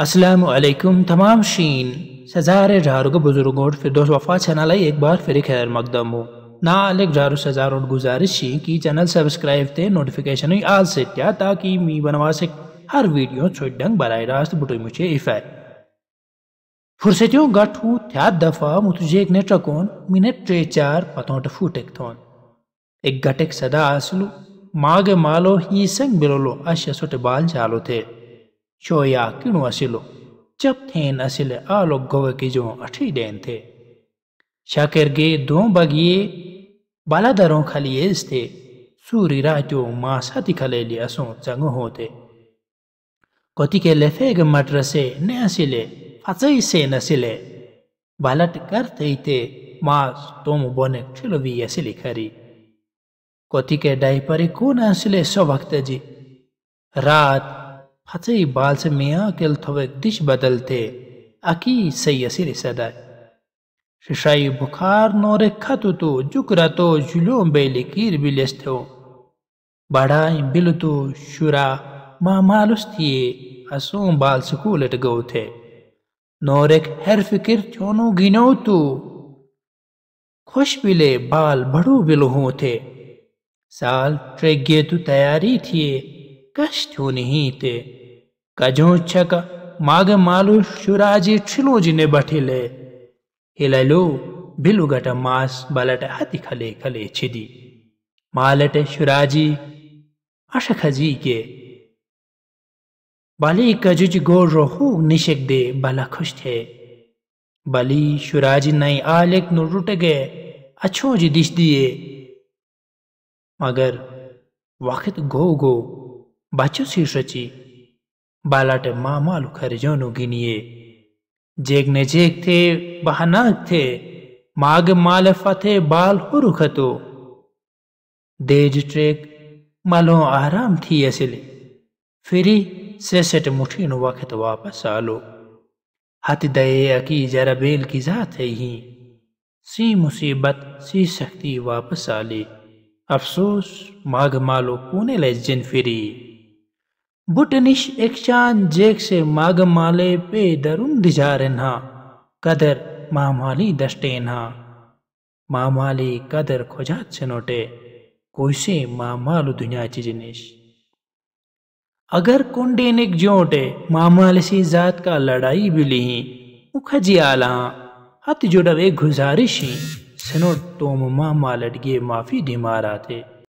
असलकुम तमाम शीन सज़ार के बुजुर्ग और फिर दोस्त वफा चैनल आई एक बार फिर खैर मकदम हो ना अलग जारू सज़ार और गुजारिश शी की चैनल सब्सक्राइब थे नोटिफिकेशन आज से क्या ताकि मी बनवा से हर वीडियो छोट डंग बर रास्त बुट मुझे इफ़ाय फुर्सतियों गठ हूँ त्या दफ़ा मुतुझे ने ट्रकोन मीने ट्रे चार पतोट फूटेक थोन एक गटेक सदा आसलू माँ मागे मालो ही संग बिलोलो अश्य सुट बाल जालो थे चोया या किणु असिलो चप थे असिल आलो गोव की जो अठी डेन थे शाकिर गे दो बगिये बालादरों खाली एज थे सूरी राजो मास हाथी खाले लिए असो चंग होते कोती के लेफेग मटर से न असिले फसई से नसिले बालट करते ही थे मास तोम बोने चिलवी असिली खरी कोती के डाई परी कौन असिले सो वक्त जी रात हाचे बाल से मिया केल थवे दिश बदलते आकी सही असी रिसदाय शिशाई बुखार नो रेखा तो जुक रातो झुलो बेली कीर बिलेस थे बड़ाई बिल तो शुरा मा मालुस थिए असो बाल से को लट गो थे नोरेक हर फिकिर चोनो गिनो तो खुश बिले बाल बड़ो बिल हो थे साल ट्रेगे तो तैयारी थिए कष्ट हो नहीं थे छक माग मालू शुराजी छिलोजी ने बठिले हिललो बिलुगट मास बलट हति खले खले छिदी मालट शुराजी अशखजी के बाली कजुज गोर रोहू निशक दे बला खुश थे बली शुराजी नई आलेक नु रुट गए अच्छो जी दिश दिए मगर वक्त गो गो बचो सी सची बालाटे मामालु खरजोनु गिनिए ने जेग थे बहनाक थे माग माल फते बाल रुखतो देज ट्रेक मालो आराम थी असिल फिरी सेसट मुठीन वक्त वापस आलो हाथ दये अकी जरा बेल की जात ही सी मुसीबत सी शक्ति वापस आली अफसोस माघ मालो कोने ले जिन फिरी बुटनिश एक्शान माग माले पे दरुम ना कदर मामाली ना मामाली कदर खोजात सनोटे से मामालू दुनिया जिनिश अगर कुंडे निक जोटे सी जात का लड़ाई बिली उखजी आला हत जुड़वे गुजारिश ही सनोट तोम मामा लड़गे माफी मारा थे